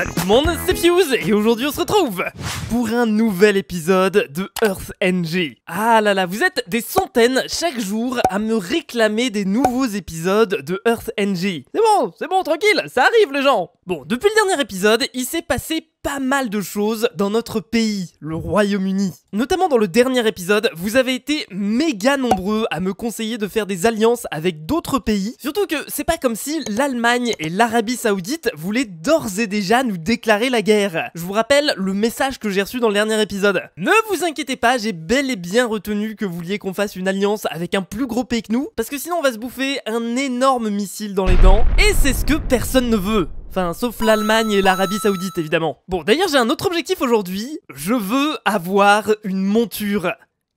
Salut tout le monde, c'est Fuse et aujourd'hui on se retrouve pour un nouvel épisode de Earth NG. Ah là là, vous êtes des centaines chaque jour à me réclamer des nouveaux épisodes de Earth NG. C'est bon, c'est bon, tranquille, ça arrive les gens. Bon, depuis le dernier épisode, il s'est passé pas mal de choses dans notre pays, le Royaume-Uni. Notamment dans le dernier épisode, vous avez été méga nombreux à me conseiller de faire des alliances avec d'autres pays. Surtout que c'est pas comme si l'Allemagne et l'Arabie Saoudite voulaient d'ores et déjà nous déclarer la guerre. Je vous rappelle le message que j'ai reçu dans le dernier épisode. Ne vous inquiétez pas, j'ai bel et bien retenu que vous vouliez qu'on fasse une alliance avec un plus gros pays que nous, parce que sinon on va se bouffer un énorme missile dans les dents, et c'est ce que personne ne veut. Enfin, sauf l'Allemagne et l'Arabie Saoudite, évidemment. Bon, d'ailleurs, j'ai un autre objectif aujourd'hui. Je veux avoir une monture.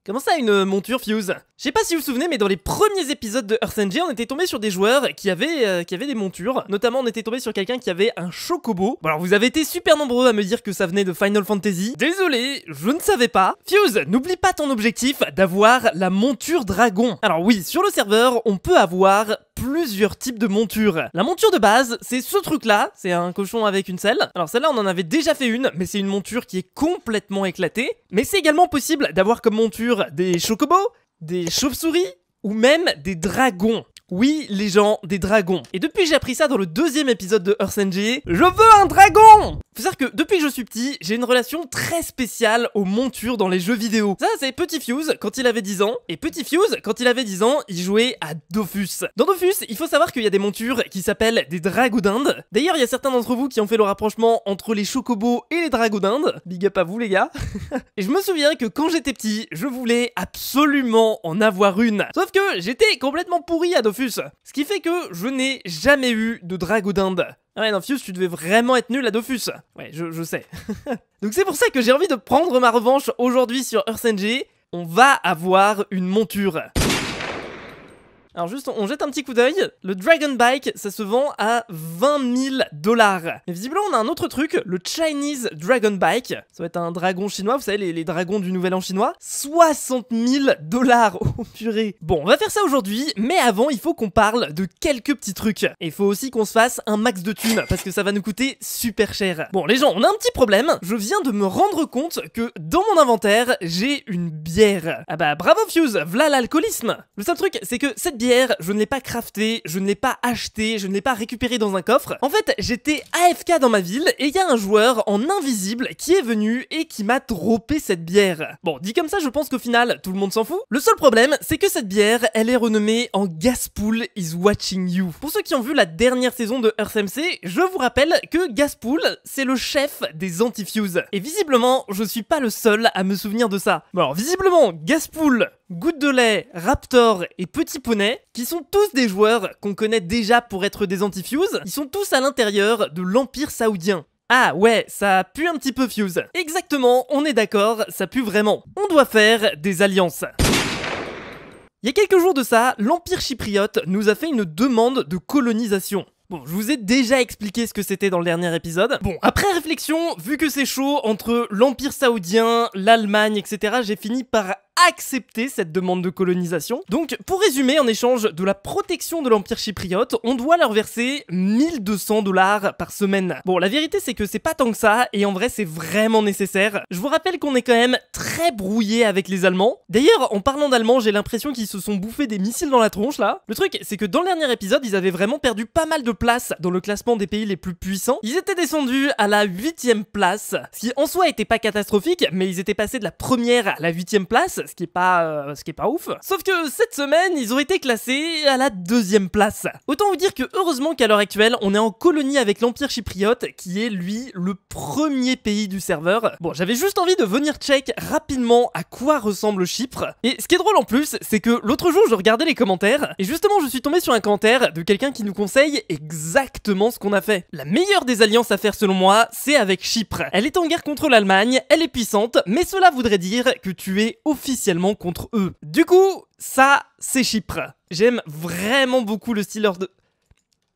Comment ça, une monture, Fuse je sais pas si vous vous souvenez, mais dans les premiers épisodes de Earth NG, on était tombé sur des joueurs qui avaient, euh, qui avaient des montures. Notamment, on était tombé sur quelqu'un qui avait un chocobo. Bon, alors, vous avez été super nombreux à me dire que ça venait de Final Fantasy. Désolé, je ne savais pas. Fuse, n'oublie pas ton objectif d'avoir la monture dragon. Alors oui, sur le serveur, on peut avoir plusieurs types de montures. La monture de base, c'est ce truc-là, c'est un cochon avec une selle. Alors celle-là, on en avait déjà fait une, mais c'est une monture qui est complètement éclatée. Mais c'est également possible d'avoir comme monture des chocobos, des chauves-souris ou même des dragons. Oui, les gens, des dragons. Et depuis que j'ai appris ça dans le deuxième épisode de Earth NG, je veux un dragon à dire que depuis que je suis petit, j'ai une relation très spéciale aux montures dans les jeux vidéo. Ça, c'est Petit Fuse quand il avait 10 ans, et Petit Fuse quand il avait 10 ans, il jouait à Dofus. Dans Dofus, il faut savoir qu'il y a des montures qui s'appellent des dragodindes. D'ailleurs, il y a certains d'entre vous qui ont fait le rapprochement entre les chocobos et les dragodindes. Big up à vous, les gars. et je me souviens que quand j'étais petit, je voulais absolument en avoir une. Sauf que j'étais complètement pourri à Dofus ce qui fait que je n'ai jamais eu de drague d'Inde. Ah ouais, non, Fuse, tu devais vraiment être nul à Dofus. Ouais, je, sais. Donc c'est pour ça que j'ai envie de prendre ma revanche aujourd'hui sur Earth On va avoir une monture. Alors juste, on jette un petit coup d'œil. Le Dragon Bike, ça se vend à 20 000 dollars. Mais visiblement, on a un autre truc, le Chinese Dragon Bike. Ça va être un dragon chinois, vous savez, les, dragons du Nouvel An chinois. 60 000 dollars, oh purée. Bon, on va faire ça aujourd'hui, mais avant, il faut qu'on parle de quelques petits trucs. Et il faut aussi qu'on se fasse un max de thunes, parce que ça va nous coûter super cher. Bon, les gens, on a un petit problème. Je viens de me rendre compte que dans mon inventaire, j'ai une bière. Ah bah, bravo Fuse, voilà l'alcoolisme. Le seul truc, c'est que cette bière, je ne l'ai pas crafté, je ne l'ai pas acheté, je ne l'ai pas récupéré dans un coffre. En fait, j'étais AFK dans ma ville et il y a un joueur en invisible qui est venu et qui m'a tropé cette bière. Bon, dit comme ça, je pense qu'au final, tout le monde s'en fout. Le seul problème, c'est que cette bière, elle est renommée en Gaspool is watching you. Pour ceux qui ont vu la dernière saison de EarthMC, je vous rappelle que Gaspool, c'est le chef des antifuse. Et visiblement, je suis pas le seul à me souvenir de ça. Bon, visiblement, Gaspool Goutte de lait, Raptor et Petit Poney, qui sont tous des joueurs qu'on connaît déjà pour être des anti-Fuse, ils sont tous à l'intérieur de l'Empire saoudien. Ah ouais, ça pue un petit peu Fuse. Exactement, on est d'accord, ça pue vraiment. On doit faire des alliances. Il y a quelques jours de ça, l'Empire chypriote nous a fait une demande de colonisation. Bon, je vous ai déjà expliqué ce que c'était dans le dernier épisode. Bon, après réflexion, vu que c'est chaud entre l'Empire saoudien, l'Allemagne, etc., j'ai fini par accepter cette demande de colonisation. Donc, pour résumer, en échange de la protection de l'Empire chypriote, on doit leur verser 1200 dollars par semaine. Bon, la vérité, c'est que c'est pas tant que ça, et en vrai, c'est vraiment nécessaire. Je vous rappelle qu'on est quand même très brouillé avec les Allemands. D'ailleurs, en parlant d'Allemands, j'ai l'impression qu'ils se sont bouffés des missiles dans la tronche, là. Le truc, c'est que dans le dernier épisode, ils avaient vraiment perdu pas mal de place dans le classement des pays les plus puissants. Ils étaient descendus à la huitième place, ce qui en soi était pas catastrophique, mais ils étaient passés de la première à la huitième place, ce qui est pas, euh, ce qui est pas ouf. Sauf que cette semaine, ils ont été classés à la deuxième place. Autant vous dire que heureusement qu'à l'heure actuelle, on est en colonie avec l'Empire chypriote, qui est lui le premier pays du serveur. Bon, j'avais juste envie de venir check rapidement à quoi ressemble Chypre. Et ce qui est drôle en plus, c'est que l'autre jour, je regardais les commentaires, et justement, je suis tombé sur un commentaire de quelqu'un qui nous conseille exactement ce qu'on a fait. La meilleure des alliances à faire selon moi, c'est avec Chypre. Elle est en guerre contre l'Allemagne, elle est puissante, mais cela voudrait dire que tu es officiellement officiellement contre eux. Du coup, ça, c'est Chypre. J'aime vraiment beaucoup le style de...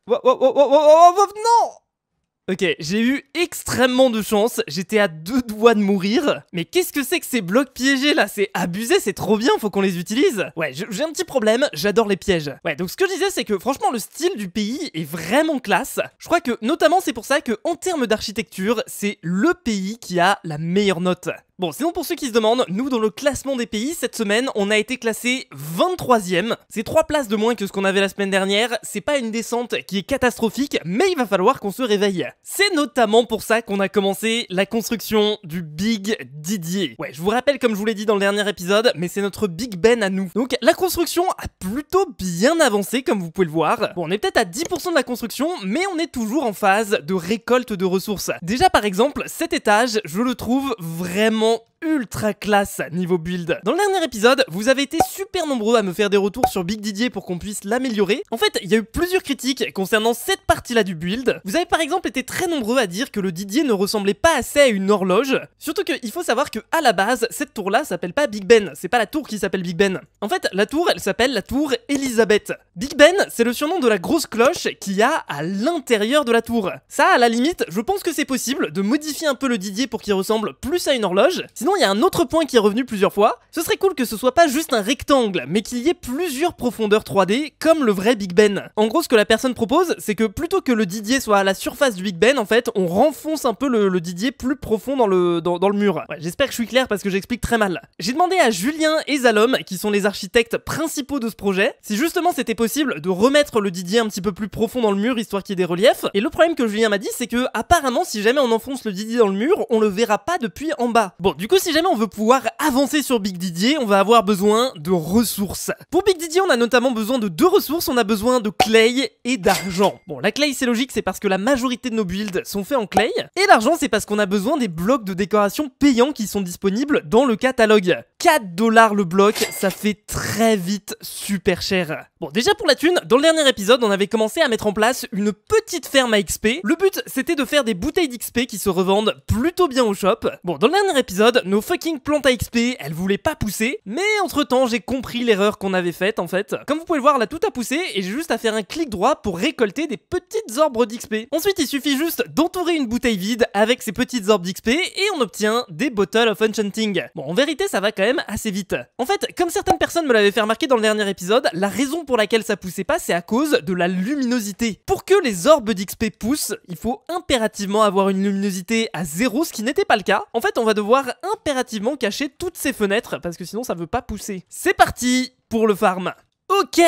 oh, oh, oh, non Ok, j'ai eu extrêmement de chance, j'étais à deux doigts de mourir. Mais qu'est-ce que c'est que ces blocs piégés là C'est abusé, c'est trop bien, faut qu'on les utilise. Ouais, j'ai un petit problème, j'adore les pièges. Ouais, donc ce que je disais c'est que franchement le style du pays est vraiment classe. Je crois que notamment c'est pour ça que en termes d'architecture, c'est le pays qui a la meilleure note. Bon, sinon pour ceux qui se demandent, nous dans le classement des pays, cette semaine, on a été classé 23ème. C'est 3 places de moins que ce qu'on avait la semaine dernière, c'est pas une descente qui est catastrophique, mais il va falloir qu'on se réveille. C'est notamment pour ça qu'on a commencé la construction du Big Didier. Ouais, je vous rappelle comme je vous l'ai dit dans le dernier épisode, mais c'est notre Big Ben à nous. Donc la construction a plutôt bien avancé comme vous pouvez le voir. Bon, on est peut-être à 10% de la construction, mais on est toujours en phase de récolte de ressources. Déjà par exemple, cet étage, je le trouve vraiment Bon ultra classe niveau build. Dans le dernier épisode, vous avez été super nombreux à me faire des retours sur Big Didier pour qu'on puisse l'améliorer. En fait, il y a eu plusieurs critiques concernant cette partie-là du build. Vous avez par exemple été très nombreux à dire que le Didier ne ressemblait pas assez à une horloge. Surtout qu'il faut savoir que à la base, cette tour-là s'appelle pas Big Ben, c'est pas la tour qui s'appelle Big Ben. En fait, la tour, elle s'appelle la tour Elisabeth. Big Ben, c'est le surnom de la grosse cloche qu'il y a à l'intérieur de la tour. Ça, à la limite, je pense que c'est possible de modifier un peu le Didier pour qu'il ressemble plus à une horloge il y a un autre point qui est revenu plusieurs fois. Ce serait cool que ce soit pas juste un rectangle, mais qu'il y ait plusieurs profondeurs 3D, comme le vrai Big Ben. En gros, ce que la personne propose, c'est que plutôt que le Didier soit à la surface du Big Ben, en fait, on renfonce un peu le, Didier plus profond dans le, mur. J'espère que je suis clair parce que j'explique très mal. J'ai demandé à Julien et Zalom, qui sont les architectes principaux de ce projet, si justement c'était possible de remettre le Didier un petit peu plus profond dans le mur, histoire qu'il y ait des reliefs. Et le problème que Julien m'a dit, c'est que apparemment, si jamais on enfonce le Didier dans le mur, on le verra pas depuis en bas. Bon, du coup, si jamais on veut pouvoir avancer sur Big Didier, on va avoir besoin de ressources. Pour Big Didier, on a notamment besoin de deux ressources, on a besoin de clay et d'argent. Bon, la clay c'est logique, c'est parce que la majorité de nos builds sont faits en clay, et l'argent c'est parce qu'on a besoin des blocs de décoration payants qui sont disponibles dans le catalogue. 4 dollars le bloc, ça fait très vite super cher. Bon, déjà pour la thune, dans le dernier épisode, on avait commencé à mettre en place une petite ferme à XP. Le but, c'était de faire des bouteilles d'XP qui se revendent plutôt bien au shop. Bon, dans le dernier épisode, nos fucking plantes à XP, elles voulaient pas pousser, mais entre temps j'ai compris l'erreur qu'on avait faite en fait. Comme vous pouvez le voir là tout a poussé et j'ai juste à faire un clic droit pour récolter des petites orbes d'XP. Ensuite il suffit juste d'entourer une bouteille vide avec ces petites orbes d'XP et on obtient des bottles of Enchanting. Bon en vérité ça va quand même assez vite. En fait comme certaines personnes me l'avaient fait remarquer dans le dernier épisode, la raison pour laquelle ça poussait pas c'est à cause de la luminosité. Pour que les orbes d'XP poussent, il faut impérativement avoir une luminosité à zéro ce qui n'était pas le cas. En fait on va devoir impérativement cacher toutes ces fenêtres parce que sinon ça veut pas pousser. C'est parti pour le farm Ok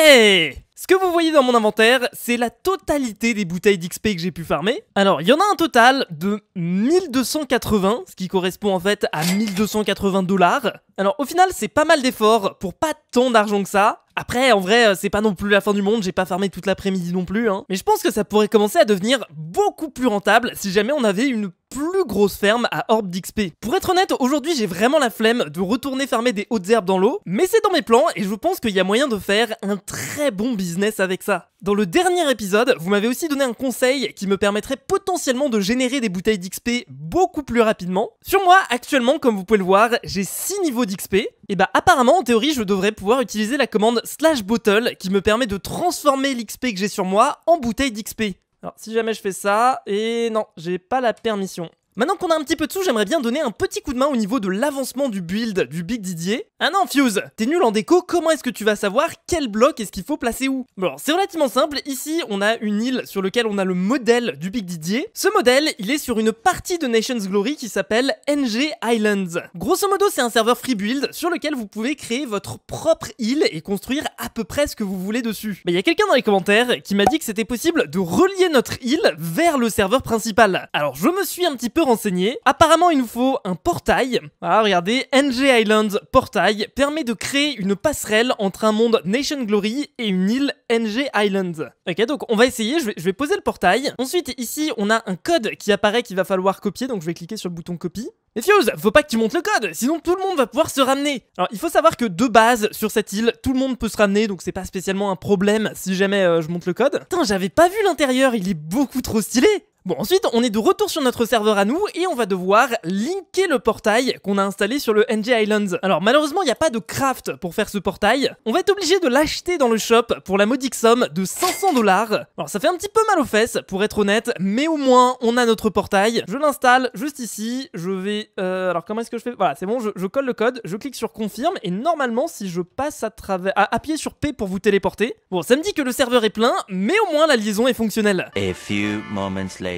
ce que vous voyez dans mon inventaire, c'est la totalité des bouteilles d'XP que j'ai pu farmer. Alors, il y en a un total de 1280, ce qui correspond en fait à 1280 dollars. Alors, au final, c'est pas mal d'efforts pour pas tant d'argent que ça. Après, en vrai, euh, c'est pas non plus la fin du monde, j'ai pas farmé toute l'après-midi non plus, hein. Mais je pense que ça pourrait commencer à devenir beaucoup plus rentable si jamais on avait une plus grosse ferme à Orbe d'XP. Pour être honnête, aujourd'hui j'ai vraiment la flemme de retourner fermer des hautes herbes dans l'eau, mais c'est dans mes plans et je pense qu'il y a moyen de faire un très bon business avec ça. Dans le dernier épisode, vous m'avez aussi donné un conseil qui me permettrait potentiellement de générer des bouteilles d'XP beaucoup plus rapidement. Sur moi, actuellement, comme vous pouvez le voir, j'ai 6 niveaux d'XP. Et eh bah ben, apparemment, en théorie, je devrais pouvoir utiliser la commande slash bottle qui me permet de transformer l'XP que j'ai sur moi en bouteille d'XP. Alors, si jamais je fais ça, et non, j'ai pas la permission. Maintenant qu'on a un petit peu de sous, j'aimerais bien donner un petit coup de main au niveau de l'avancement du build du Big Didier. Ah non, Fuse T'es nul en déco, comment est-ce que tu vas savoir quel bloc est-ce qu'il faut placer où Bon, c'est relativement simple. Ici, on a une île sur laquelle on a le modèle du Big Didier. Ce modèle, il est sur une partie de Nations Glory qui s'appelle NG Islands. Grosso modo, c'est un serveur free build sur lequel vous pouvez créer votre propre île et construire à peu près ce que vous voulez dessus. Mais il y a quelqu'un dans les commentaires qui m'a dit que c'était possible de relier notre île vers le serveur principal. Alors, je me suis un petit peu renseigné. Apparemment, il nous faut un portail. Ah, regardez, NG Islands portail permet de créer une passerelle entre un monde Nation Glory et une île NG Island. Ok, donc on va essayer, je vais, poser le portail. Ensuite, ici, on a un code qui apparaît qu'il va falloir copier, donc je vais cliquer sur le bouton copie. Mais Fuse, faut pas que tu montes le code, sinon tout le monde va pouvoir se ramener. Alors il faut savoir que de base, sur cette île, tout le monde peut se ramener, donc c'est pas spécialement un problème si jamais euh, je monte le code. Putain, j'avais pas vu l'intérieur, il est beaucoup trop stylé Bon, ensuite, on est de retour sur notre serveur à nous et on va devoir linker le portail qu'on a installé sur le NG Islands. Alors, malheureusement, il n'y a pas de craft pour faire ce portail. On va être obligé de l'acheter dans le shop pour la modique somme de 500 dollars. Alors, ça fait un petit peu mal aux fesses, pour être honnête, mais au moins, on a notre portail. Je l'installe juste ici. Je vais... Euh, alors, comment est-ce que je fais Voilà, c'est bon, je, colle le code, je clique sur confirme et normalement, si je passe à travers... À, appuyer sur P pour vous téléporter. Bon, ça me dit que le serveur est plein, mais au moins, la liaison est fonctionnelle. A few moments later.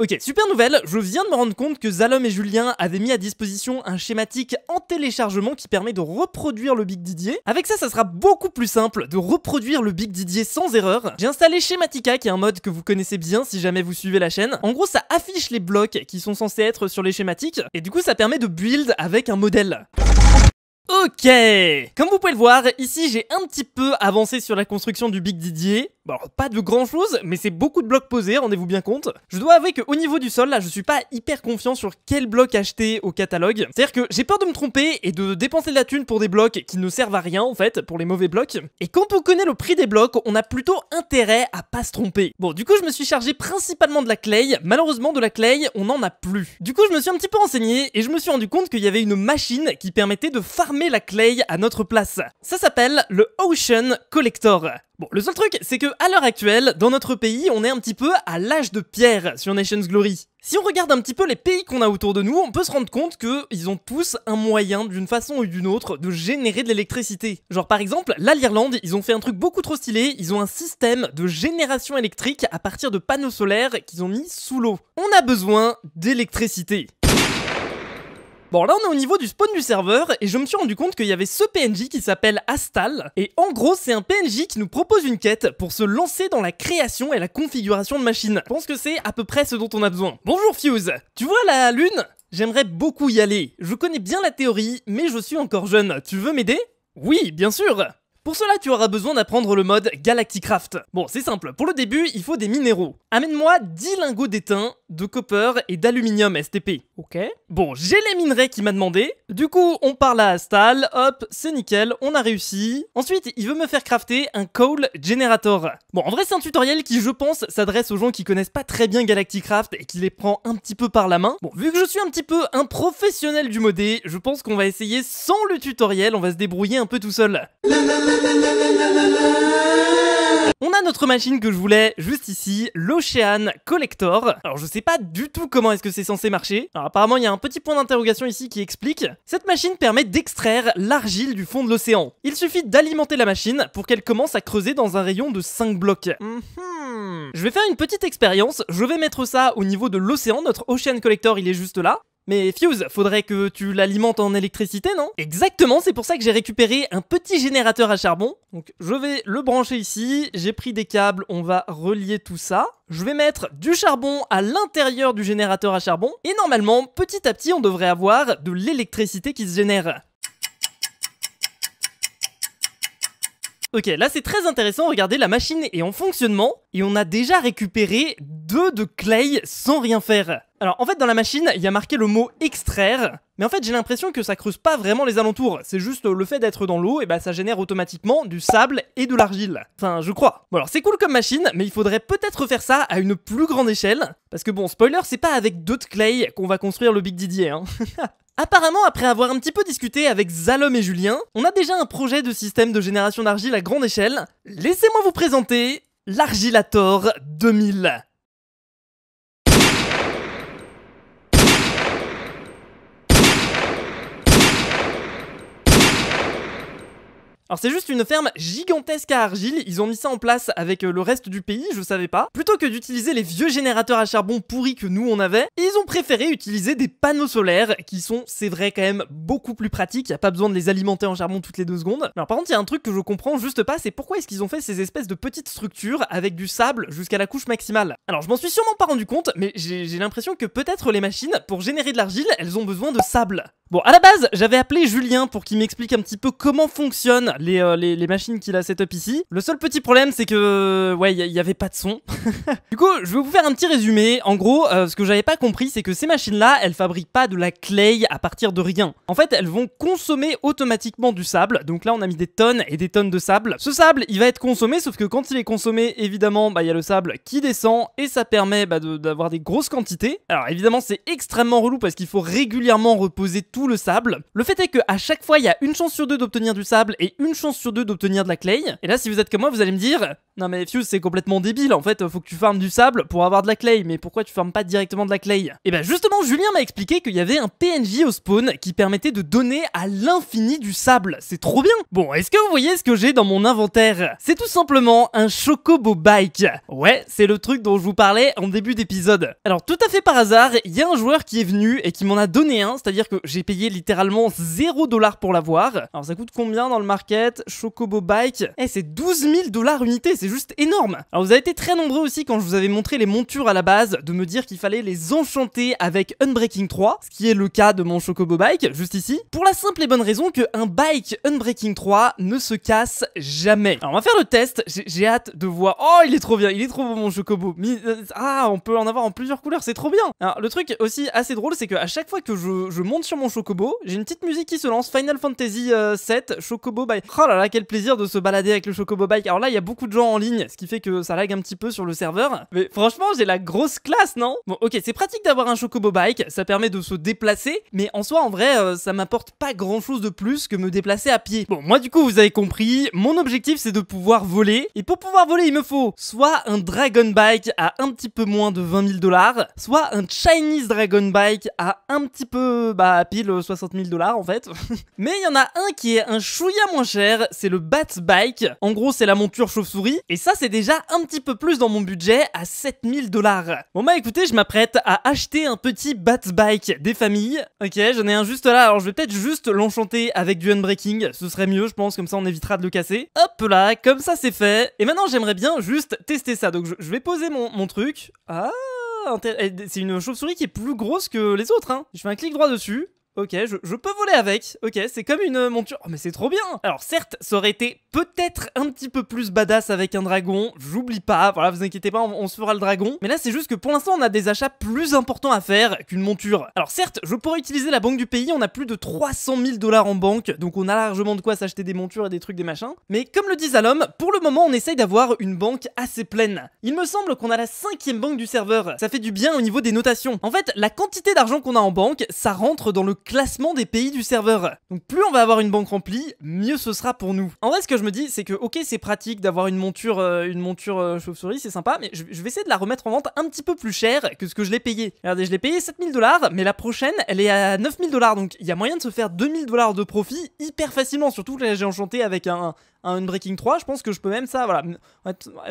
Ok, super nouvelle, je viens de me rendre compte que Zalom et Julien avaient mis à disposition un schématique en téléchargement qui permet de reproduire le Big Didier. Avec ça, ça sera beaucoup plus simple de reproduire le Big Didier sans erreur. J'ai installé Schematica, qui est un mode que vous connaissez bien si jamais vous suivez la chaîne. En gros, ça affiche les blocs qui sont censés être sur les schématiques, et du coup, ça permet de build avec un modèle. Ok Comme vous pouvez le voir, ici j'ai un petit peu avancé sur la construction du Big Didier, Bon, pas de grand chose, mais c'est beaucoup de blocs posés, rendez-vous bien compte. Je dois avouer qu'au niveau du sol, là, je suis pas hyper confiant sur quel bloc acheter au catalogue. C'est-à-dire que j'ai peur de me tromper et de dépenser de la thune pour des blocs qui ne servent à rien, en fait, pour les mauvais blocs. Et quand on connaît le prix des blocs, on a plutôt intérêt à pas se tromper. Bon, du coup, je me suis chargé principalement de la clay. Malheureusement, de la clay, on n'en a plus. Du coup, je me suis un petit peu renseigné et je me suis rendu compte qu'il y avait une machine qui permettait de farmer la clay à notre place. Ça s'appelle le Ocean Collector. Bon, le seul truc, c'est que à l'heure actuelle, dans notre pays, on est un petit peu à l'âge de pierre sur Nation's Glory. Si on regarde un petit peu les pays qu'on a autour de nous, on peut se rendre compte qu'ils ont tous un moyen, d'une façon ou d'une autre, de générer de l'électricité. Genre par exemple, là l'Irlande, ils ont fait un truc beaucoup trop stylé, ils ont un système de génération électrique à partir de panneaux solaires qu'ils ont mis sous l'eau. On a besoin d'électricité. Bon là on est au niveau du spawn du serveur et je me suis rendu compte qu'il y avait ce PNJ qui s'appelle Astal et en gros c'est un PNJ qui nous propose une quête pour se lancer dans la création et la configuration de machines. Je pense que c'est à peu près ce dont on a besoin. Bonjour Fuse, tu vois la lune J'aimerais beaucoup y aller. Je connais bien la théorie mais je suis encore jeune. Tu veux m'aider Oui, bien sûr pour cela, tu auras besoin d'apprendre le mode Galacticraft. Bon, c'est simple, pour le début, il faut des minéraux. Amène-moi 10 lingots d'étain, de copper et d'aluminium STP. Ok. Bon, j'ai les minerais qui m'a demandé. Du coup, on parle à stal hop, c'est nickel, on a réussi. Ensuite, il veut me faire crafter un coal generator. Bon, en vrai, c'est un tutoriel qui, je pense, s'adresse aux gens qui connaissent pas très bien Galacticraft et qui les prend un petit peu par la main. Bon, vu que je suis un petit peu un professionnel du modé, je pense qu'on va essayer sans le tutoriel, on va se débrouiller un peu tout seul. On a notre machine que je voulais juste ici, l'Ocean Collector. Alors je sais pas du tout comment est-ce que c'est censé marcher. Alors apparemment, il y a un petit point d'interrogation ici qui explique. Cette machine permet d'extraire l'argile du fond de l'océan. Il suffit d'alimenter la machine pour qu'elle commence à creuser dans un rayon de 5 blocs. Mhm. Je vais faire une petite expérience, je vais mettre ça au niveau de l'océan, notre Ocean Collector il est juste là, mais Fuse, faudrait que tu l'alimentes en électricité, non Exactement, c'est pour ça que j'ai récupéré un petit générateur à charbon. Donc je vais le brancher ici, j'ai pris des câbles, on va relier tout ça. Je vais mettre du charbon à l'intérieur du générateur à charbon, et normalement, petit à petit, on devrait avoir de l'électricité qui se génère. Ok, là c'est très intéressant, regardez, la machine est en fonctionnement et on a déjà récupéré deux de clay sans rien faire. Alors en fait dans la machine, il y a marqué le mot extraire, mais en fait j'ai l'impression que ça creuse pas vraiment les alentours, c'est juste le fait d'être dans l'eau, et bah ça génère automatiquement du sable et de l'argile. Enfin je crois. Bon alors c'est cool comme machine, mais il faudrait peut-être faire ça à une plus grande échelle, parce que bon, spoiler, c'est pas avec deux de clay qu'on va construire le Big Didier, hein. Apparemment, après avoir un petit peu discuté avec Zalom et Julien, on a déjà un projet de système de génération d'argile à grande échelle. Laissez-moi vous présenter l'Argilator 2000. Alors c'est juste une ferme gigantesque à argile, ils ont mis ça en place avec euh, le reste du pays, je savais pas. Plutôt que d'utiliser les vieux générateurs à charbon pourris que nous on avait, ils ont préféré utiliser des panneaux solaires qui sont, c'est vrai quand même, beaucoup plus pratiques, y a pas besoin de les alimenter en charbon toutes les deux secondes. Alors par contre, il y a un truc que je comprends juste pas, c'est pourquoi est-ce qu'ils ont fait ces espèces de petites structures avec du sable jusqu'à la couche maximale. Alors je m'en suis sûrement pas rendu compte, mais j'ai l'impression que peut-être les machines, pour générer de l'argile, elles ont besoin de sable. Bon, à la base, j'avais appelé Julien pour qu'il m'explique un petit peu comment fonctionnent les, euh, les, machines qu'il a setup ici. Le seul petit problème, c'est que, ouais, il n'y avait pas de son. du coup, je vais vous faire un petit résumé. En gros, euh, ce que j'avais pas compris, c'est que ces machines-là, elles fabriquent pas de la clay à partir de rien. En fait, elles vont consommer automatiquement du sable. Donc là, on a mis des tonnes et des tonnes de sable. Ce sable, il va être consommé, sauf que quand il est consommé, évidemment, bah, il y a le sable qui descend et ça permet bah, d'avoir des grosses quantités. Alors, évidemment, c'est extrêmement relou parce qu'il faut régulièrement reposer tout le sable. Le fait est que à chaque fois, il y a une chance sur deux d'obtenir du sable et une chance sur deux d'obtenir de la clay. Et là, si vous êtes comme moi, vous allez me dire non mais Fuse c'est complètement débile en fait faut que tu farmes du sable pour avoir de la clay mais pourquoi tu farmes pas directement de la clay Et eh bah ben, justement Julien m'a expliqué qu'il y avait un PNJ au spawn qui permettait de donner à l'infini du sable c'est trop bien Bon est-ce que vous voyez ce que j'ai dans mon inventaire C'est tout simplement un chocobo bike Ouais c'est le truc dont je vous parlais en début d'épisode Alors tout à fait par hasard il y a un joueur qui est venu et qui m'en a donné un c'est à dire que j'ai payé littéralement 0$ pour l'avoir Alors ça coûte combien dans le market Chocobo bike Eh c'est 12 000 dollars unité c'est juste énorme. Alors vous avez été très nombreux aussi quand je vous avais montré les montures à la base de me dire qu'il fallait les enchanter avec Unbreaking 3, ce qui est le cas de mon Chocobo Bike, juste ici, pour la simple et bonne raison que un bike Unbreaking 3 ne se casse jamais. Alors on va faire le test, j'ai hâte de voir... Oh il est trop bien, il est trop beau mon Chocobo. Euh, ah on peut en avoir en plusieurs couleurs, c'est trop bien. Alors le truc aussi assez drôle c'est qu'à chaque fois que je, monte sur mon Chocobo, j'ai une petite musique qui se lance, Final Fantasy 7, euh, Chocobo Bike. Oh là là quel plaisir de se balader avec le Chocobo Bike. Alors là il y a beaucoup de gens ligne, ce qui fait que ça lag un petit peu sur le serveur. Mais franchement, j'ai la grosse classe, non Bon, ok, c'est pratique d'avoir un chocobo bike, ça permet de se déplacer, mais en soi, en vrai, euh, ça m'apporte pas grand chose de plus que me déplacer à pied. Bon, moi, du coup, vous avez compris, mon objectif, c'est de pouvoir voler, et pour pouvoir voler, il me faut soit un Dragon Bike à un petit peu moins de 20 000 dollars, soit un Chinese Dragon Bike à un petit peu, bah, pile 60 000 dollars, en fait. mais il y en a un qui est un chouïa moins cher, c'est le Bat Bike. En gros, c'est la monture chauve-souris, et ça, c'est déjà un petit peu plus dans mon budget à 7000 dollars. Bon bah écoutez, je m'apprête à acheter un petit Bat Bike des familles. Ok, j'en ai un juste là. Alors je vais peut-être juste l'enchanter avec du unbreaking. Ce serait mieux, je pense. Comme ça, on évitera de le casser. Hop là, comme ça, c'est fait. Et maintenant, j'aimerais bien juste tester ça. Donc je vais poser mon, mon truc. Ah eh, c'est une chauve-souris qui est plus grosse que les autres. Hein. Je fais un clic droit dessus. Ok, je, peux voler avec. Ok, c'est comme une euh, monture. Oh, mais c'est trop bien Alors certes, ça aurait été peut-être un petit peu plus badass avec un dragon. J'oublie pas, voilà, vous inquiétez pas, on, se fera le dragon. Mais là, c'est juste que pour l'instant, on a des achats plus importants à faire qu'une monture. Alors certes, je pourrais utiliser la banque du pays, on a plus de 300 000 dollars en banque, donc on a largement de quoi s'acheter des montures et des trucs, des machins. Mais comme le dit l'homme pour le moment, on essaye d'avoir une banque assez pleine. Il me semble qu'on a la cinquième banque du serveur. Ça fait du bien au niveau des notations. En fait, la quantité d'argent qu'on a en banque, ça rentre dans le classement des pays du serveur. Donc plus on va avoir une banque remplie, mieux ce sera pour nous. En vrai, ce que je me dis, c'est que ok, c'est pratique d'avoir une monture, euh, une monture euh, chauve-souris, c'est sympa, mais je, vais essayer de la remettre en vente un petit peu plus cher que ce que je l'ai payé. Regardez, je l'ai payé 7000 dollars, mais la prochaine, elle est à 9000 dollars, donc il y a moyen de se faire 2000 dollars de profit hyper facilement, surtout que là j'ai enchanté avec un, un Unbreaking 3, je pense que je peux même ça, voilà.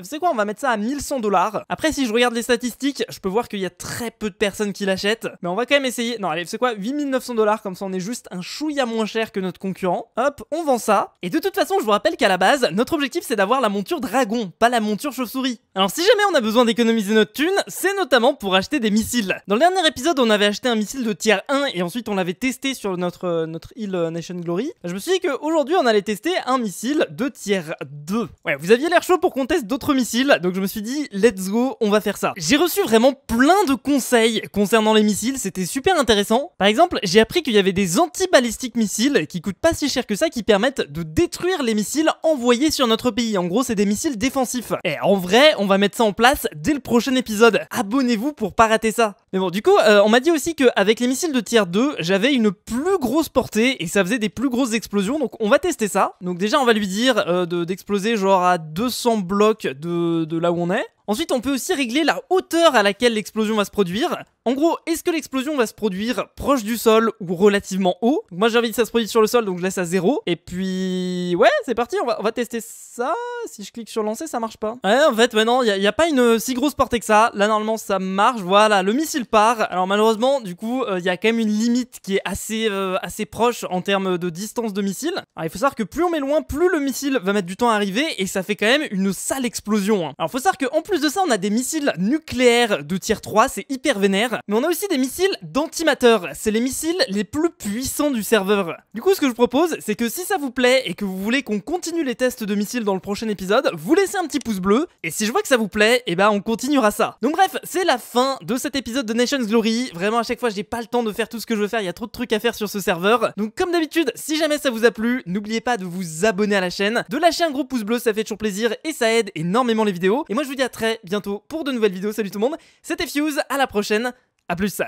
C'est quoi, on va mettre ça à 1100 dollars. Après, si je regarde les statistiques, je peux voir qu'il y a très peu de personnes qui l'achètent. Mais on va quand même essayer. Non, allez, c'est quoi, 8900 dollars, comme ça on est juste un chouïa moins cher que notre concurrent. Hop, on vend ça. Et de toute façon, je vous rappelle qu'à la base, notre objectif c'est d'avoir la monture dragon, pas la monture chauve-souris. Alors si jamais on a besoin d'économiser notre thune, c'est notamment pour acheter des missiles. Dans le dernier épisode, on avait acheté un missile de tier 1 et ensuite on l'avait testé sur notre, euh, notre île euh, Nation Glory. Je me suis dit qu'aujourd'hui, on allait tester un missile de tiers 2. Ouais, vous aviez l'air chaud pour qu'on teste d'autres missiles, donc je me suis dit, let's go, on va faire ça. J'ai reçu vraiment plein de conseils concernant les missiles, c'était super intéressant. Par exemple, j'ai appris qu'il y avait des anti-balistiques missiles qui coûtent pas si cher que ça, qui permettent de détruire les missiles envoyés sur notre pays. En gros, c'est des missiles défensifs. Et en vrai, on va mettre ça en place dès le prochain épisode. Abonnez-vous pour pas rater ça. Mais bon, du coup, euh, on m'a dit aussi qu'avec les missiles de tiers 2, j'avais une plus grosse portée et ça faisait des plus grosses explosions. Donc on va tester ça. Donc déjà on va lui dire euh, d'exploser genre à 200 blocs de, de là où on est. Ensuite, on peut aussi régler la hauteur à laquelle l'explosion va se produire. En gros, est-ce que l'explosion va se produire proche du sol ou relativement haut Moi, j'ai envie que ça se produise sur le sol, donc je laisse à zéro. Et puis... Ouais, c'est parti, on va, tester ça. Si je clique sur lancer, ça marche pas. en fait, maintenant, il n'y a, pas une euh, si grosse portée que ça. Là, normalement, ça marche. Voilà, le missile part. Alors, malheureusement, du coup, il euh, y a quand même une limite qui est assez, euh, assez proche en termes de distance de missile. Alors, il faut savoir que plus on met loin, plus le missile va mettre du temps à arriver et ça fait quand même une sale explosion. Hein. Alors, il faut savoir qu'en plus de ça, on a des missiles nucléaires de tier 3, c'est hyper vénère. Mais on a aussi des missiles d'antimateur, c'est les missiles les plus puissants du serveur. Du coup, ce que je propose, c'est que si ça vous plaît et que vous voulez qu'on continue les tests de missiles dans le prochain épisode, vous laissez un petit pouce bleu, et si je vois que ça vous plaît, et eh ben on continuera ça. Donc bref, c'est la fin de cet épisode de Nations Glory. Vraiment, à chaque fois, j'ai pas le temps de faire tout ce que je veux faire, il y a trop de trucs à faire sur ce serveur. Donc comme d'habitude, si jamais ça vous a plu, n'oubliez pas de vous abonner à la chaîne, de lâcher un gros pouce bleu, ça fait toujours plaisir et ça aide énormément les vidéos. Et moi, je vous dis à très bientôt pour de nouvelles vidéos. Salut tout le monde, c'était Fuse, à la prochaine, à plus